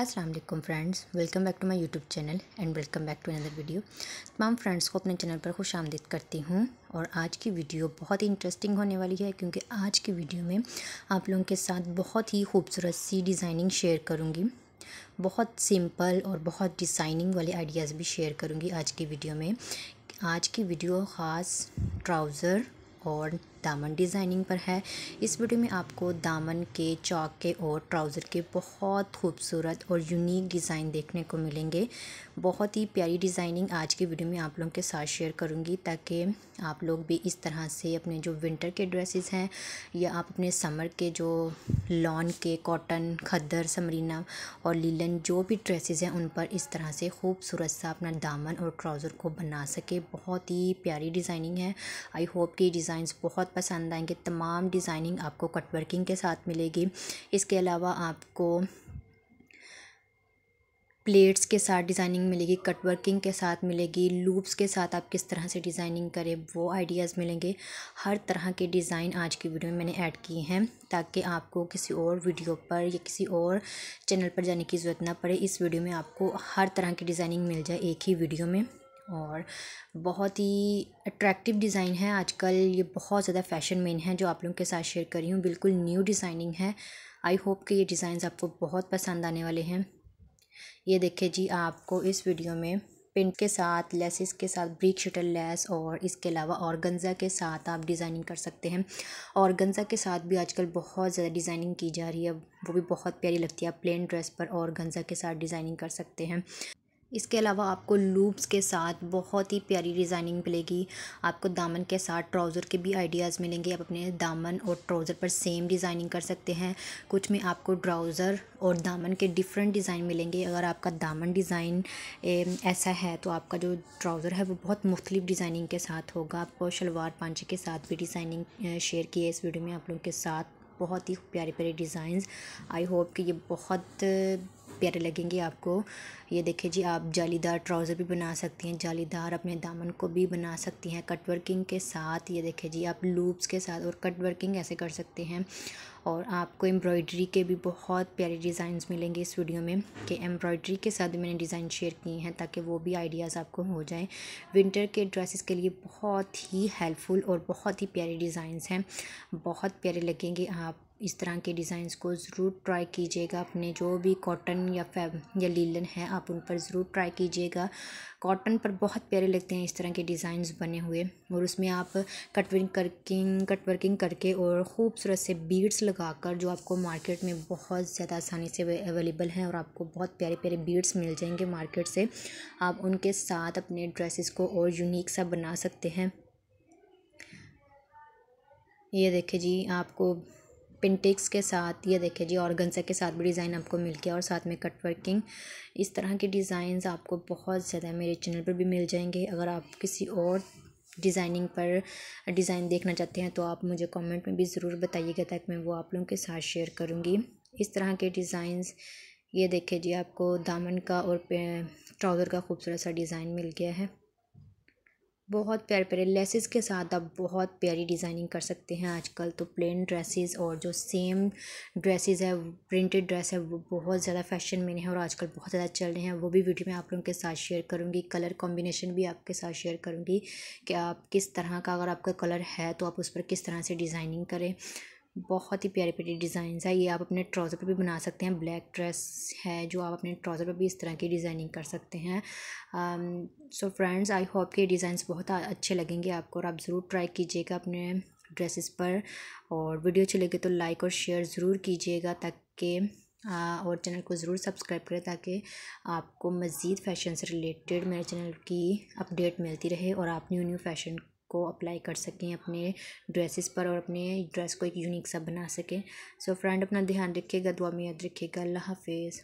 Aslam friends welcome back to my YouTube channel and welcome back to another video तमाम friends को अपने channel पर खुश आमदीद करती हूँ और आज की वीडियो बहुत ही इंटरेस्टिंग होने वाली है क्योंकि आज की वीडियो में आप लोगों के साथ बहुत ही खूबसूरत सी डिज़ाइनिंग शेयर करूँगी बहुत सिंपल और बहुत डिज़ाइनिंग वाले आइडियाज़ भी शेयर करूँगी आज की वीडियो में आज की वीडियो ख़ास ट्राउज़र और दामन डिज़ाइनिंग पर है इस वीडियो में आपको दामन के चौक के और ट्राउज़र के बहुत खूबसूरत और यूनिक डिज़ाइन देखने को मिलेंगे बहुत ही प्यारी डिज़ाइनिंग आज की वीडियो में आप लोगों के साथ शेयर करूँगी ताकि आप लोग भी इस तरह से अपने जो विंटर के ड्रेसेस हैं या आप अपने समर के जो लॉन के कॉटन खद्दर समरीना और लीलन जो भी ड्रेसेस हैं उन पर इस तरह से खूबसूरत सा अपना दामन और ट्राउज़र को बना सके बहुत ही प्यारी डिज़ाइनिंग है आई होप कि डिज़ाइंस बहुत पसंद आएंगे तमाम डिज़ाइनिंग आपको कट वर्किंग के साथ मिलेगी इसके अलावा आपको प्लेट्स के साथ डिज़ाइनिंग मिलेगी कट वर्किंग के साथ मिलेगी लूप्स के साथ आप किस तरह से डिज़ाइनिंग करें वो आइडियाज़ मिलेंगे हर तरह के डिज़ाइन आज की वीडियो में मैंने ऐड किए हैं ताकि आपको किसी और वीडियो पर या किसी और चैनल पर जाने की ज़रूरत ना पड़े इस वीडियो में आपको हर तरह की डिज़ाइनिंग मिल जाए एक ही वीडियो में और बहुत ही अट्रैक्टिव डिज़ाइन है आजकल ये बहुत ज़्यादा फैशन मेन है जो आप लोगों के साथ शेयर कर रही हूँ बिल्कुल न्यू डिज़ाइनिंग है आई होप कि ये डिज़ाइन आपको बहुत पसंद आने वाले हैं ये देखिए जी आपको इस वीडियो में पिंट के साथ लेसिस के साथ ब्रिक शटल लेस और इसके अलावा और गंजा के साथ आप डिज़ाइनिंग कर सकते हैं और के साथ भी आजकल बहुत ज़्यादा डिज़ाइनिंग की जा रही है वो भी बहुत प्यारी लगती है आप प्लेन ड्रेस पर और गंजा के साथ डिज़ाइनिंग कर सकते हैं इसके अलावा आपको लूप्स के साथ बहुत ही प्यारी डिज़ाइनिंग मिलेगी आपको दामन के साथ ट्राउज़र के भी आइडियाज़ मिलेंगे आप अपने दामन और ट्राउज़र पर सेम डिज़ाइनिंग कर सकते हैं कुछ में आपको ट्राउज़र और दामन के डिफरेंट डिज़ाइन मिलेंगे अगर आपका दामन डिज़ाइन ऐसा है तो आपका जो ट्राउज़र है वो बहुत मुख्तलिफ डिज़ाइनिंग के साथ होगा आपको शलवार पांचे के साथ भी डिज़ाइनिंग शेयर की है इस वीडियो में आप लोगों के साथ बहुत ही प्यारे प्यारे डिज़ाइन आई होप कि ये बहुत प्यारे लगेंगे आपको ये देखिए जी आप जालीदार ट्राउज़र भी बना सकती हैं जालीदार अपने दामन को भी बना सकती हैं कट वर्किंग के साथ ये देखिए जी आप लूप्स के साथ और कट वर्किंग ऐसे कर सकते हैं और आपको एम्ब्रॉयडरी के भी बहुत प्यारे डिज़ाइंस मिलेंगे इस वीडियो में कि एम्ब्रॉयडरी के साथ मैंने डिज़ाइन शेयर किए हैं ताकि वो भी आइडियाज़ आपको हो जाएँ विंटर के ड्रेसेस के लिए बहुत ही हेल्पफुल और बहुत ही प्यारे डिज़ाइंस हैं बहुत प्यारे लगेंगे आप इस तरह के डिज़ाइंस को ज़रूर ट्राई कीजिएगा अपने जो भी कॉटन या फैब या लीलन है आप उन पर ज़रूर ट्राई कीजिएगा कॉटन पर बहुत प्यारे लगते हैं इस तरह के डिज़ाइंस बने हुए और उसमें आप कटविंग करकिंग कट वर्किंग करके और ख़ूबसूरत से बीड्स लगाकर जो आपको मार्केट में बहुत ज़्यादा आसानी से अवेलेबल हैं और आपको बहुत प्यारे प्यारे बीड्स मिल जाएंगे मार्केट से आप उनके साथ अपने ड्रेसिस को और यूनिक सा बना सकते हैं ये देखिए जी आपको पिनटेक्स के साथ ये देखें जी ऑर्गनजा के साथ भी डिज़ाइन आपको मिल गया और साथ में कट वर्किंग इस तरह के डिज़ाइंस आपको बहुत ज़्यादा मेरे चैनल पर भी मिल जाएंगे अगर आप किसी और डिज़ाइनिंग पर डिज़ाइन देखना चाहते हैं तो आप मुझे कमेंट में भी ज़रूर बताइएगा ताकि मैं वो आप लोगों के साथ शेयर करूँगी इस तरह के डिज़ाइंस ये देखे जी आपको दामन का और ट्राउज़र का खूबसूरत सा डिज़ाइन मिल गया है बहुत प्यारे प्यारे लेसेस के साथ आप बहुत प्यारी डिज़ाइनिंग कर सकते हैं आजकल तो प्लेन ड्रेसेस और जो सेम ड्रेसेस है प्रिंटेड ड्रेस है वो बहुत ज़्यादा फैशन में है और आजकल बहुत ज़्यादा चल रहे हैं वो भी वीडियो में आप लोगों के साथ शेयर करूँगी कलर कॉम्बिनेशन भी आपके साथ शेयर करूँगी कि आप किस तरह का अगर आपका कलर है तो आप उस पर किस तरह से डिज़ाइनिंग करें बहुत ही प्यारे प्यारी डिज़ाइन है ये आप अपने ट्राउज़र पर भी बना सकते हैं ब्लैक ड्रेस है जो आप अपने ट्राउज़र पर भी इस तरह की डिज़ाइनिंग कर सकते हैं सो फ्रेंड्स आई होप के डिज़ाइन बहुत अच्छे लगेंगे आपको और आप ज़रूर ट्राई कीजिएगा अपने ड्रेसेस पर और वीडियो अच्छी लगे तो लाइक और शेयर ज़रूर कीजिएगा ताकि और चैनल को ज़रूर सब्सक्राइब करें ताकि आपको मज़ीद फ़ैशन से रिलेटेड मेरे चैनल की अपडेट मिलती रहे और आप न्यू न्यू फैशन को अप्लाई कर सकें अपने ड्रेसेस पर और अपने ड्रेस को एक यूनिक सा बना सकें सो so, फ्रेंड अपना ध्यान रखिएगा दुआ में याद रखिएगा अल्लाह हाफिज़